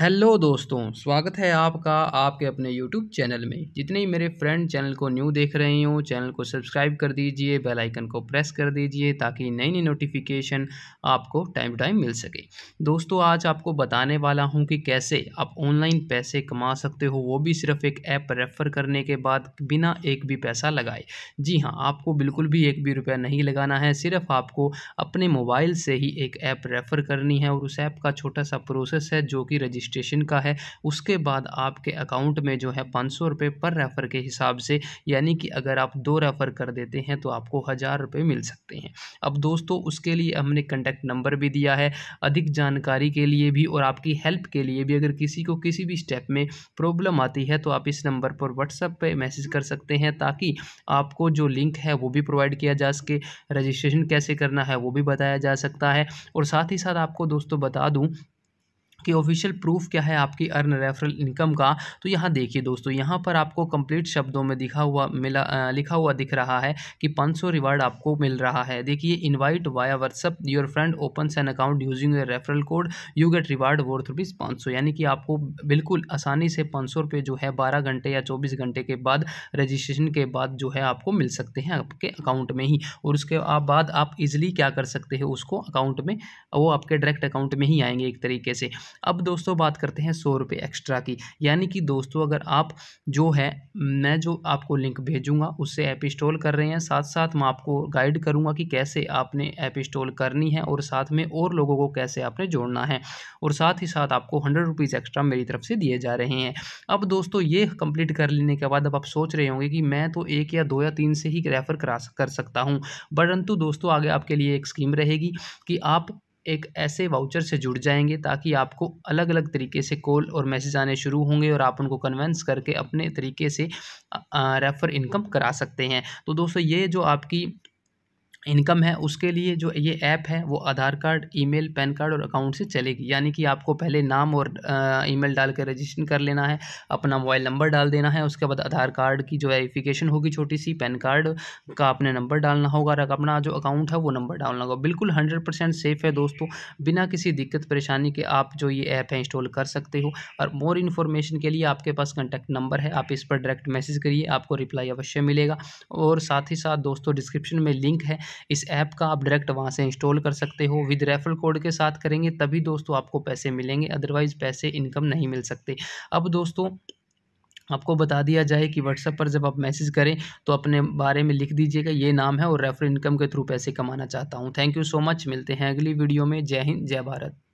hello दोस्तों स्वागत है आपका आपके अपने यूट्यूब चैनल में जितने ही मेरे फ्रेंड चैनल को न्यू देख रहे हो चैनल को सब्सक्राइब कर दीजिए बेल आइकन को प्रेस कर दीजिए ताकि नई नई नोटिफिकेशन आपको टाइम टू टाइम मिल सके दोस्तों आज आपको बताने वाला हूं कि कैसे आप ऑनलाइन पैसे कमा सकते हो वो भी सिर्फ एक ऐप रेफ़र करने के बाद बिना एक भी पैसा लगाए जी हाँ आपको बिल्कुल भी एक भी रुपया नहीं लगाना है सिर्फ आपको अपने मोबाइल से ही एक ऐप रेफ़र करनी है और उस ऐप का छोटा सा प्रोसेस है जो कि रजिस्टर रजिस्ट्रेशन का है उसके बाद आपके अकाउंट में जो है पाँच सौ रुपये पर रेफ़र के हिसाब से यानी कि अगर आप दो रेफ़र कर देते हैं तो आपको हज़ार रुपये मिल सकते हैं अब दोस्तों उसके लिए हमने कंटेक्ट नंबर भी दिया है अधिक जानकारी के लिए भी और आपकी हेल्प के लिए भी अगर किसी को किसी भी स्टेप में प्रॉब्लम आती है तो आप इस नंबर पर व्हाट्सएप पर मैसेज कर सकते हैं ताकि आपको जो लिंक है वो भी प्रोवाइड किया जा सके रजिस्ट्रेशन कैसे करना है वो भी बताया जा सकता है और साथ ही साथ आपको दोस्तों बता दूँ कि ऑफिशियल प्रूफ क्या है आपकी अर्न रेफरल इनकम का तो यहाँ देखिए दोस्तों यहाँ पर आपको कंप्लीट शब्दों में दिखा हुआ मिला आ, लिखा हुआ दिख रहा है कि 500 रिवार्ड आपको मिल रहा है देखिए invite via WhatsApp your friend open an account using your referral code you get reward worth rupees पाँच यानी कि आपको बिल्कुल आसानी से पाँच सौ जो है बारह घंटे या चौबीस घंटे के बाद रजिस्ट्रेशन के बाद जो है आपको मिल सकते हैं आपके अकाउंट में ही और उसके बाद आप इजिली क्या कर सकते हैं उसको अकाउंट में वो आपके डायरेक्ट अकाउंट में ही आएंगे एक तरीके से अब दोस्तों बात करते हैं सौ रुपये एक्स्ट्रा की यानी कि दोस्तों अगर आप जो है मैं जो आपको लिंक भेजूंगा उससे ऐप इंस्टॉल कर रहे हैं साथ साथ मैं आपको गाइड करूंगा कि कैसे आपने ऐप इंस्टॉल करनी है और साथ में और लोगों को कैसे आपने जोड़ना है और साथ ही साथ आपको हंड्रेड रुपीज़ एक्स्ट्रा मेरी तरफ से दिए जा रहे हैं अब दोस्तों ये कंप्लीट कर लेने के बाद अब आप सोच रहे होंगे कि मैं तो एक या दो या तीन से ही रेफ़र करा कर सकता हूँ परंतु दोस्तों आगे आपके लिए एक स्कीम रहेगी कि आप एक ऐसे वाउचर से जुड़ जाएंगे ताकि आपको अलग अलग तरीके से कॉल और मैसेज आने शुरू होंगे और आप उनको कन्वेंस करके अपने तरीके से रेफ़र इनकम करा सकते हैं तो दोस्तों ये जो आपकी इनकम है उसके लिए जो ये ऐप है वो Aadhaar card email PAN card और अकाउंट से चलेगी यानी कि आपको पहले नाम और ईमेल डाल के रजिस्ट्रेशन कर लेना है अपना मोबाइल नंबर डाल देना है उसके बाद आधार कार्ड की जो वेरिफिकेशन होगी छोटी सी पैन कार्ड का आपने नंबर डालना होगा और अपना जो अकाउंट है वो नंबर डालना होगा बिल्कुल हंड्रेड सेफ़ है दोस्तों बिना किसी दिक्कत परेशानी के आप जो ये ऐप है इंस्टॉल कर सकते हो और मोर इन्फॉर्मेशन के लिए आपके पास कंटेक्ट नंबर है आप इस पर डायरेक्ट मैसेज करिए आपको रिप्लाई अवश्य मिलेगा और साथ ही साथ दोस्तों डिस्क्रिप्शन में लिंक है इस ऐप का आप डायरेक्ट वहाँ से इंस्टॉल कर सकते हो विद रेफरल कोड के साथ करेंगे तभी दोस्तों आपको पैसे मिलेंगे अदरवाइज़ पैसे इनकम नहीं मिल सकते अब दोस्तों आपको बता दिया जाए कि व्हाट्सएप पर जब आप मैसेज करें तो अपने बारे में लिख दीजिएगा ये नाम है और रेफर इनकम के थ्रू पैसे कमाना चाहता हूँ थैंक यू सो मच मिलते हैं अगली वीडियो में जय हिंद जय भारत